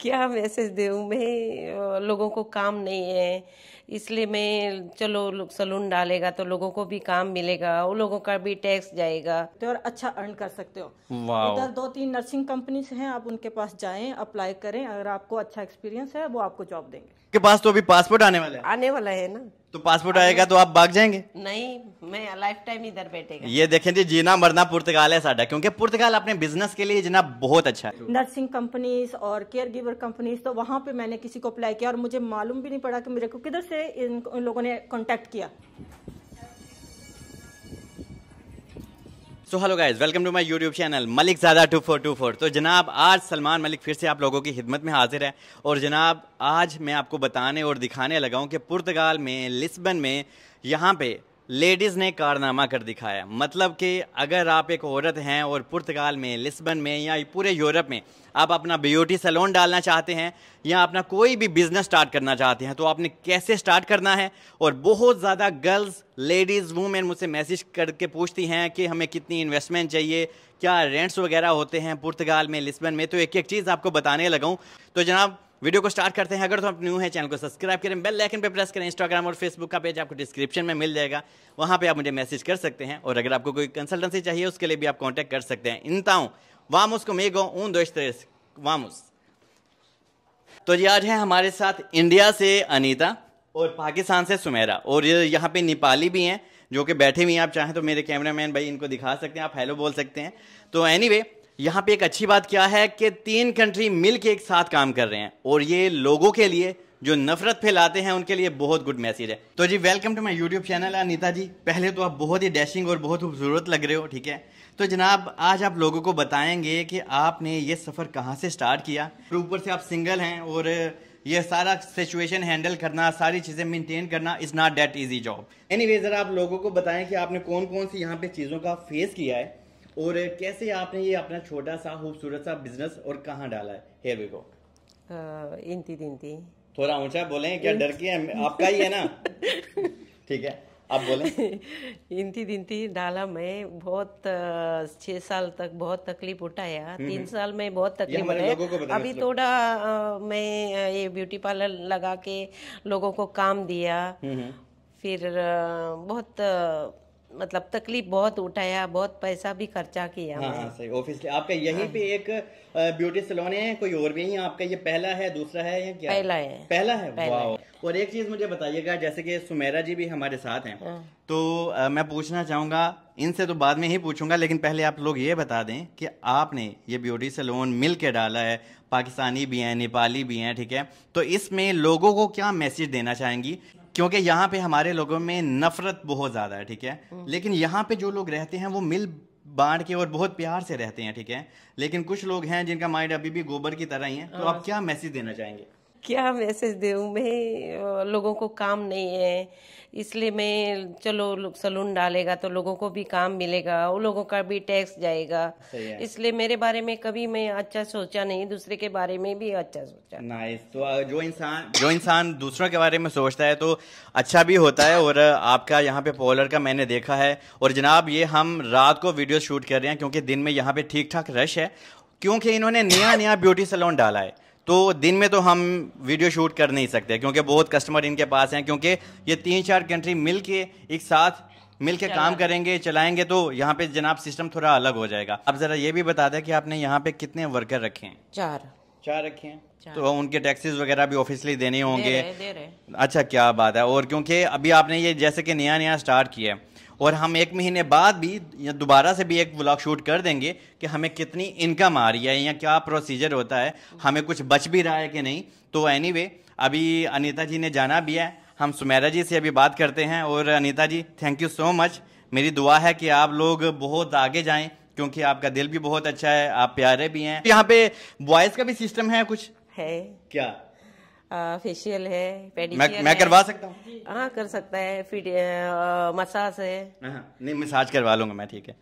क्या मैसेज दूँ मैं लोगों को काम नहीं है इसलिए मैं चलो सलून डालेगा तो लोगों को भी काम मिलेगा वो लोगों का भी टैक्स जाएगा तो और अच्छा अर्न कर सकते हो इधर दो तीन नर्सिंग कंपनीज हैं आप उनके पास जाएं अप्लाई करें अगर आपको अच्छा एक्सपीरियंस है वो आपको जॉब देंगे के पास तो अभी पासपोर्ट आने वाला है आने वाला है ना तो पासपोर्ट आएगा तो आप भाग जाएंगे नहीं मैं लाइफ टाइम इधर बैठेगा ये देखें जी जीना मरना पुर्तगाल है साडा क्योंकि पुर्तगाल अपने बिजनेस के लिए जीना बहुत अच्छा है नर्सिंग कंपनीज और केयर गिवर कंपनीज तो वहाँ पे मैंने किसी को अप्लाई किया और मुझे मालूम भी नहीं पड़ा कि मेरे को किधर से इन, इन लोगों ने कॉन्टेक्ट किया so hello guys welcome to my YouTube channel मलिक ज़्यादा टू फोर टू फोर तो जनाब आज सलमान मलिक फिर से आप लोगों की खिदमत में हाजिर है और जनाब आज मैं आपको बताने और दिखाने लगा हूँ कि पुर्तगाल में लिस्बन में यहाँ पे लेडीज़ ने कारनामा कर दिखाया मतलब कि अगर आप एक औरत हैं और पुर्तगाल में लिस्बन में या पूरे यूरोप में आप अपना ब्यूटी सैलून डालना चाहते हैं या अपना कोई भी बिज़नेस स्टार्ट करना चाहते हैं तो आपने कैसे स्टार्ट करना है और बहुत ज़्यादा गर्ल्स लेडीज़ वूमेन मुझसे मैसेज करके पूछती हैं कि हमें कितनी इन्वेस्टमेंट चाहिए क्या रेंट्स वगैरह होते हैं पुर्तगाल में लिस्बन में तो एक एक चीज़ आपको बताने लगाऊँ तो जनाब वीडियो को स्टार्ट करते हैं अगर तो आप न्यू है चैनल को सब्सक्राइब करें बेल आइकन पर प्रेस करें इंस्टाग्राम और फेसबुक का पेज आपको डिस्क्रिप्शन में मिल जाएगा वहाँ पे आप मुझे मैसेज कर सकते हैं और अगर आपको कोई कंसल्टेंसी चाहिए उसके लिए भी आप कॉन्टैक्ट कर सकते हैं इनताओं वामुस को मेगो ऊन दोस्त वामुस तो जी आज है हमारे साथ इंडिया से अनिता और पाकिस्तान से सुमेरा और यहाँ पे नेपाली भी हैं जो कि बैठे हुए हैं आप चाहें तो मेरे कैमरामैन भाई इनको दिखा सकते हैं आप हेलो बोल सकते हैं तो एनीवे anyway, यहाँ पे एक अच्छी बात क्या है कि तीन कंट्री मिल के एक साथ काम कर रहे हैं और ये लोगों के लिए जो नफरत फैलाते हैं उनके लिए बहुत गुड मैसेज है तो जी welcome to my YouTube channel Anita ji पहले तो आप बहुत ही डैशिंग और बहुत खूबसूरत लग रहे हो ठीक है तो जनाब आज आप लोगों को बताएंगे कि आपने ये सफ़र कहाँ से स्टार्ट किया ऊपर से आप सिंगल हैं और ये सारा सिचुएशन हैंडल करना सारी चीज़ें मेंटेन करना is not that easy job any ज़रा आप लोगों को बताएं कि आपने कौन कौन सी यहाँ पे चीज़ों का फेस किया है और कैसे आपने ये अपना छोटा सा खूबसूरत सा बिजनेस और कहाँ डाला है इंती दिंती थोड़ा ऊंचा बोले क्या डर के आपका ही है ना ठीक है आप बोले इंती दिनती डाला मैं बहुत छह साल तक बहुत तकलीफ उठाया हम्म, हम्म। तीन साल में बहुत तकलीफ उठाया अभी थोड़ा मैं ये ब्यूटी पार्लर लगा के लोगों को काम दिया हम्म, फिर बहुत मतलब तकलीफ बहुत उठाया बहुत पैसा भी खर्चा किया हाँ, हाँ सही ऑफिस आपका यहीं पे हाँ। एक ब्यूटी सलोन है कोई और भी है आपका ये पहला है दूसरा है या क्या पहला है पहला है पहला वाह और एक चीज मुझे बताइएगा जैसे कि सुमेरा जी भी हमारे साथ हैं हाँ। तो आ, मैं पूछना चाहूंगा इनसे तो बाद में ही पूछूंगा लेकिन पहले आप लोग ये बता दें कि आपने ये ब्यूटी सलोन मिल के डाला है पाकिस्तानी भी हैं नेपाली भी हैं ठीक है तो इसमें लोगों को क्या मैसेज देना चाहेंगी क्योंकि यहाँ पे हमारे लोगों में नफरत बहुत ज़्यादा है ठीक है हम्म। लेकिन यहाँ पे जो लोग रहते हैं वो मिल बांट के और बहुत प्यार से रहते हैं ठीक है लेकिन कुछ लोग हैं जिनका माइंड अभी भी गोबर की तरह ही है तो हाँ। आप क्या मैसेज देना चाहेंगे क्या मैसेज दूँ मैं लोगों को काम नहीं है इसलिए मैं चलो सलून डालेगा तो लोगों को भी काम मिलेगा वो लोगों का भी टैक्स जाएगा इसलिए मेरे बारे में कभी मैं अच्छा सोचा नहीं दूसरे के बारे में भी अच्छा सोचा नाइस तो जो इंसान जो इंसान दूसरों के बारे में सोचता है तो अच्छा भी होता है और आपका यहाँ पे पॉलर का मैंने देखा है और जनाब ये हम रात को वीडियो शूट कर रहे हैं क्योंकि दिन में यहाँ पे ठीक ठाक रश है क्योंकि इन्होंने नया नया ब्यूटी सैलून डाला है तो दिन में तो हम वीडियो शूट कर नहीं सकते क्योंकि बहुत कस्टमर इनके पास हैं क्योंकि ये तीन चार कंट्री मिल के एक साथ मिल काम करेंगे चलाएंगे तो यहाँ पे जनाब सिस्टम थोड़ा अलग हो जाएगा अब जरा ये भी बता दें कि आपने यहाँ पे कितने वर्कर रखे हैं चार चार रखे हैं तो उनके टैक्सेस वगैरह भी ऑफिसली देने होंगे दे रहे, दे रहे। अच्छा क्या बात है और क्योंकि अभी आपने ये जैसे कि नया नया स्टार्ट किया है और हम एक महीने बाद भी या दोबारा से भी एक ब्लॉग शूट कर देंगे कि हमें कितनी इनकम आ रही है या क्या प्रोसीजर होता है हमें कुछ बच भी रहा है कि नहीं तो एनी anyway, अभी अनिता जी ने जाना भी है हम सुमेरा जी से अभी बात करते हैं और Anita ji thank you so much मेरी दुआ है कि आप लोग बहुत आगे जाएं क्योंकि आपका दिल भी बहुत अच्छा है आप प्यारे भी हैं यहाँ पे बॉयज का भी सिस्टम है कुछ है क्या फेशियल है पेडिक्योर मैं, मैं करवा सकता हूँ हाँ कर सकता है फिट मसाज है हाँ, हाँ। नहीं मसाज करवा लूँगा मैं ठीक है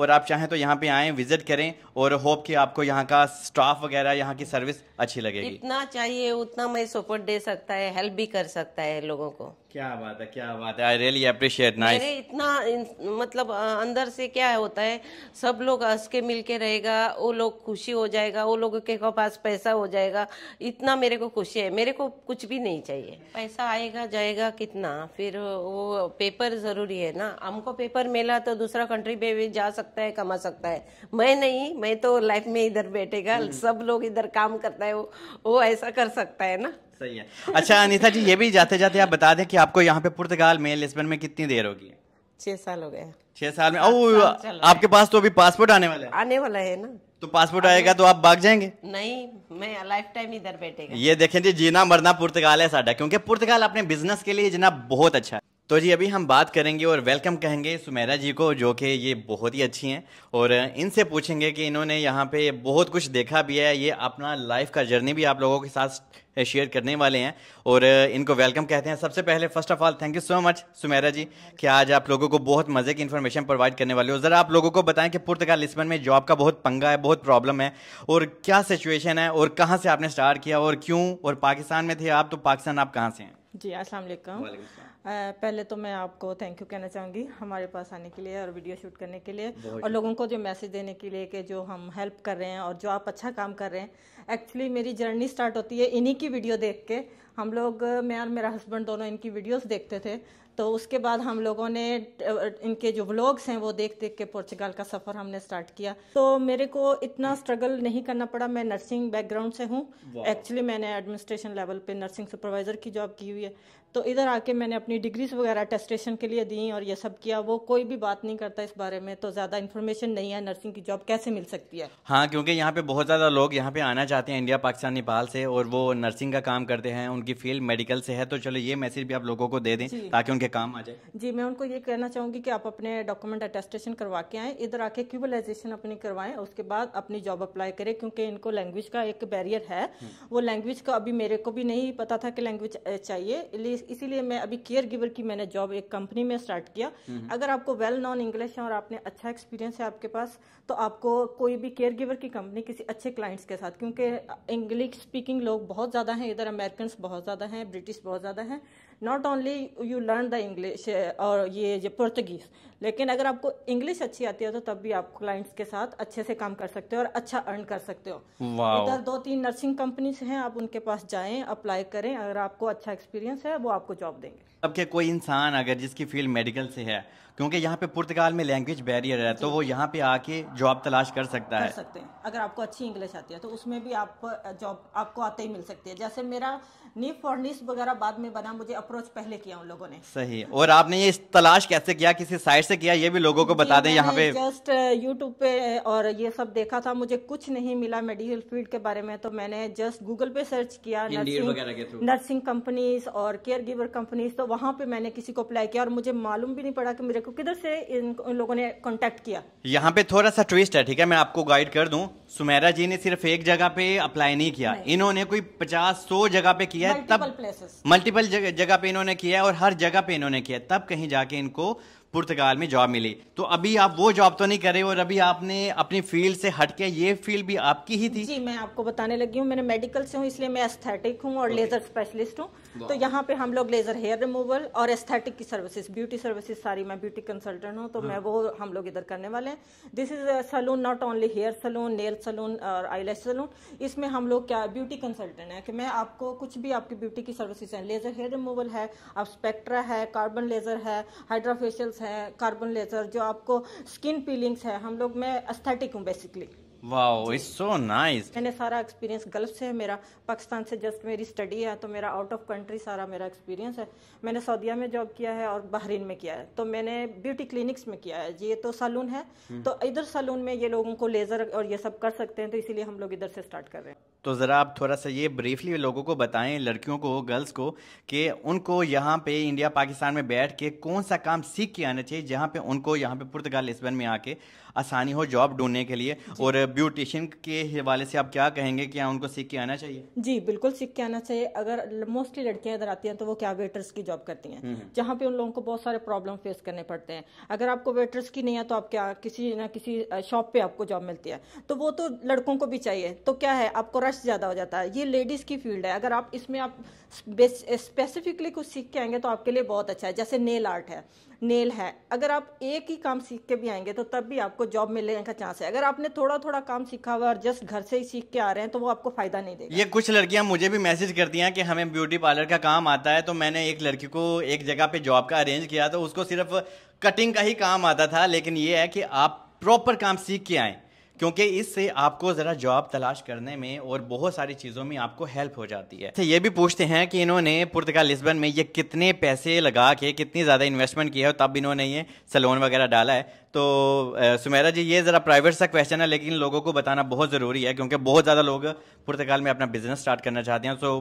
और आप चाहें तो यहाँ पे आए विजिट करें और होप कि आपको यहाँ का स्टाफ वगैरह यहाँ की सर्विस अच्छी लगेगी इतना चाहिए उतना मैं सपोर्ट दे सकता है हेल्प भी कर सकता है लोगों को क्या बात है क्या बात है आई रियली अप्रिशिएट नाइस मैंने इतना इन, मतलब अंदर से क्या होता है सब लोग हंस के मिल के रहेगा वो लोग खुशी हो जाएगा वो लोग के पास पैसा हो जाएगा इतना मेरे को खुशी है मेरे को कुछ भी नहीं चाहिए पैसा आएगा जाएगा कितना फिर वो पेपर जरूरी है ना हमको पेपर मिला तो दूसरा कंट्री में भी जा सकता है कमा सकता है मैं नहीं मैं तो लाइफ में इधर बैठेगा हम्म। सब लोग इधर काम करता है वो वो ऐसा कर सकता है ना सही है अच्छा अनिता जी ये भी जाते जाते आप बता दें कि आपको यहाँ पे पुर्तगाल में लिस्बन में कितनी देर होगी छह साल हो गया छह साल में हाँ, आपके पास तो अभी पासपोर्ट आने वाला है आने वाला है ना तो पासपोर्ट आएगा तो आप भाग जाएंगे नहीं मैं लाइफ टाइम इधर बैठेगा ये देखें जी जीना मरना पुर्तगाल है साढ़ा क्योंकि पुर्तगाल अपने बिजनेस के लिए जीना बहुत अच्छा है तो जी अभी हम बात करेंगे और वेलकम कहेंगे सुमेरा जी को जो कि ये बहुत ही अच्छी हैं और इनसे पूछेंगे कि इन्होंने यहाँ पे बहुत कुछ देखा भी है ये अपना लाइफ का जर्नी भी आप लोगों के साथ शेयर करने वाले हैं और इनको वेलकम कहते हैं सबसे पहले first of all thank you so much Sumera ji कि आज आप लोगों को बहुत मज़े की इन्फॉर्मेशन प्रोवाइड करने वाले हो ज़रा आप लोगों को बताएं कि पुर्तगाल लिस्बन में जॉब का बहुत पंगा है बहुत प्रॉब्लम है और क्या सिचुएशन है और कहाँ से आपने स्टार्ट किया और क्यों और पाकिस्तान में थे आप तो पाकिस्तान आप कहाँ से हैं जी असल पहले तो मैं आपको थैंक यू कहना चाहूँगी हमारे पास आने के लिए और वीडियो शूट करने के लिए और लोगों को जो मैसेज देने के लिए कि जो हम हेल्प कर रहे हैं और जो आप अच्छा काम कर रहे हैं एक्चुअली मेरी जर्नी स्टार्ट होती है इन्हीं की वीडियो देख के हम लोग मैं और मेरा हस्बैंड दोनों इनकी वीडियोस देखते थे तो उसके बाद हम लोगों ने इनके जो व्लॉग्स हैं वो देख देख के पोर्चुगाल का सफ़र हमने स्टार्ट किया तो मेरे को इतना स्ट्रगल नहीं करना पड़ा मैं नर्सिंग बैकग्राउंड से हूँ एक्चुअली मैंने एडमिनिस्ट्रेशन लेवल पे नर्सिंग सुपरवाइज़र की जॉब की हुई है तो इधर आके मैंने अपनी डिग्रीज वगैरह टेस्टेशन के लिए दी और ये सब किया वो कोई भी बात नहीं करता इस बारे में तो ज़्यादा इन्फॉर्मेशन नहीं है नर्सिंग की जॉब कैसे मिल सकती है हाँ क्योंकि यहाँ पे बहुत ज़्यादा लोग यहाँ पे आना चाहते आते हैं इंडिया पाकिस्तान नेपाल से और वो नर्सिंग का काम करते हैं उनकी फील्ड मेडिकल से है तो चलो ये मैसेज भी आप लोगों को दे दें ताकि उनके काम आ जाए जी मैं उनको ये कहना चाहूंगी कि आप अपने डॉक्यूमेंट अटेस्टेशन करवा के आए इधर आके क्यूबलाइजेशन अपनी करवाएं उसके बाद अपनी जॉब अप्लाई करें क्योंकि इनको लैंग्वेज का एक बैरियर है हम्म। वो लैंग्वेज का अभी मेरे को भी नहीं पता था कि लैंग्वेज चाहिए इसीलिए मैं अभी केयर गिवर की मैंने जॉब एक कंपनी में स्टार्ट किया हम्म। अगर आपको वेल नॉन इंग्लिश है और आपने अच्छा एक्सपीरियंस है आपके पास तो आपको कोई भी केयर गिवर की कंपनी किसी अच्छे क्लाइंट्स के साथ क्योंकि इंग्लिश स्पीकिंग लोग बहुत ज़्यादा हैं इधर अमेरिकन बहुत ज़्यादा हैं ब्रिटिश बहुत ज़्यादा हैं not only you learn the English और ये जो पुर्तगीज़ लेकिन अगर आपको इंग्लिश अच्छी आती है तो तब भी आप क्लाइंट्स के साथ अच्छे से काम कर सकते हो और अच्छा अर्न कर सकते हो इधर दो तीन नर्सिंग कंपनीज हैं आप उनके पास जाएं अप्लाई करें अगर आपको अच्छा एक्सपीरियंस है वो आपको जॉब देंगे अब के कोई इंसान अगर जिसकी फील्ड मेडिकल से है क्योंकि यहाँ पे पुर्तगाल में लैंग्वेज बैरियर है तो वो यहाँ पे आके जॉब तलाश कर सकता कर है सकते हैं अगर आपको अच्छी इंग्लिश आती है तो उसमें भी आप जॉब uh, आपको आते ही मिल सकती है जैसे मेरा और फॉर्निस वगैरह बाद में बना मुझे अप्रोच पहले किया उन लोगों ने सही और आपने ये तलाश कैसे किया किसी साइट से किया ये भी लोगों को बता दें यहाँ पे जस्ट यूट्यूब uh, पे uh, और ये सब देखा था मुझे कुछ नहीं मिला मेडिकल फील्ड के बारे में तो मैंने जस्ट गूगल पे सर्च किया नर्सिंग कंपनीज और केयर गिवर कंपनीज तो वहाँ पे मैंने किसी को अप्लाई किया और मुझे मालूम भी नहीं पड़ा की मेरे को किधर से इन लोगों ने कॉन्टेक्ट किया यहाँ पे थोड़ा सा ट्विस्ट है ठीक है मैं आपको गाइड कर दू सुमेरा जी ने सिर्फ एक जगह पे अप्लाई नहीं किया इन्होंने कोई पचास सौ जगह पे किया है तब मल्टीपल जगह पे इन्होंने किया और हर जगह पे इन्होंने किया तब कहीं जाके इनको पुर्तगाल में जॉब मिली तो अभी आप वो जॉब तो नहीं करे और अभी आपने अपनी फील्ड से हट के ये फील्ड भी आपकी ही थी जी मैं आपको बताने लगी हूँ मैंने मेडिकल से हूँ इसलिए मैं एस्थेटिक हूँ और लेजर स्पेशलिस्ट हूँ तो यहाँ पे हम लोग लेजर हेयर रिमूवल और एस्थेटिक की सर्विसेज ब्यूटी सर्विसेज सारी मैं ब्यूटी कंसल्टेंट हूँ तो हाँ। मैं वो हम लोग इधर करने वाले हैं this is salon not only hair salon nail salon और आई सलून इसमें हम लोग क्या ब्यूटी कंसल्टेंट है कि मैं आपको कुछ भी आपकी ब्यूटी की सर्विसेज है लेजर हेयर रिमूवल है आप स्पेक्ट्रा है कार्बन लेजर है हाइड्राफेशियल है कार्बन लेजर जो आपको स्किन पीलिंग्स है हम लोग मैं अस्थेटिक हूँ basically wow it's so nice मैंने सारा एक्सपीरियंस गल्फ से है मेरा पाकिस्तान से जस्ट मेरी स्टडी है तो मेरा आउट ऑफ कंट्री सारा मेरा एक्सपीरियंस है मैंने सऊदिया में जॉब किया है और बहरीन में किया है तो मैंने ब्यूटी क्लिनिक्स में किया है ये तो सैलून है हम्म। तो इधर सैलून में ये लोगों को लेज़र और ये सब कर सकते हैं तो इसीलिए हम लोग इधर से स्टार्ट कर रहे हैं तो ज़रा आप थोड़ा सा ये ब्रीफली लोगों को बताएं लड़कियों को गर्ल्स को कि उनको यहाँ पे इंडिया पाकिस्तान में बैठ के कौन सा काम सीख के आना चाहिए जहाँ पे उनको यहाँ पे पुर्तगाल लिस्बन में आके आसानी हो जॉब ढूंढने के लिए और ब्यूटिशियन के हवाले से आप क्या कहेंगे क्या हाँ, उनको सीख के आना चाहिए जी बिल्कुल सीख के आना चाहिए अगर मोस्टली लड़कियां इधर आती हैं तो वो क्या वेटर्स की जॉब करती हैं हम्म। जहाँ पे उन लोगों को बहुत सारे प्रॉब्लम फेस करने पड़ते हैं अगर आपको वेटर्स की नहीं है तो आप क्या किसी ना किसी शॉप पे आपको जॉब मिलती है तो वो तो लड़कों को भी चाहिए तो क्या है आपको रश ज़्यादा हो जाता है ये लेडीज़ की फील्ड है अगर आप इसमें आप स्पेसिफिकली कुछ सीख के आएंगे तो आपके लिए बहुत अच्छा है जैसे नेल आर्ट है नेल है अगर आप एक ही काम सीख के भी आएंगे तो तब भी आपको जॉब मिलने का चांस है अगर आपने थोड़ा थोड़ा काम सीखा हुआ और जस्ट घर से ही सीख के आ रहे हैं तो वो आपको फायदा नहीं देगा ये कुछ लड़कियां मुझे भी मैसेज करती हैं कि हमें ब्यूटी पार्लर का काम आता है तो मैंने एक लड़की को एक जगह पे जॉब का अरेंज किया तो उसको सिर्फ कटिंग का ही काम आता था लेकिन ये है कि आप प्रॉपर काम सीख के आए क्योंकि इससे आपको ज़रा जॉब तलाश करने में और बहुत सारी चीज़ों में आपको हेल्प हो जाती है तो ये भी पूछते हैं कि इन्होंने पुर्तगाल लिस्बन में ये कितने पैसे लगा के कितनी ज़्यादा इन्वेस्टमेंट किया है तब इन्होंने ये सलोन वगैरह डाला है तो सुमेरा जी ये ज़रा प्राइवेट सा क्वेश्चन है लेकिन लोगों को बताना बहुत ज़रूरी है क्योंकि बहुत ज़्यादा लोग पुर्तगाल में अपना बिजनेस स्टार्ट करना चाहते हैं सो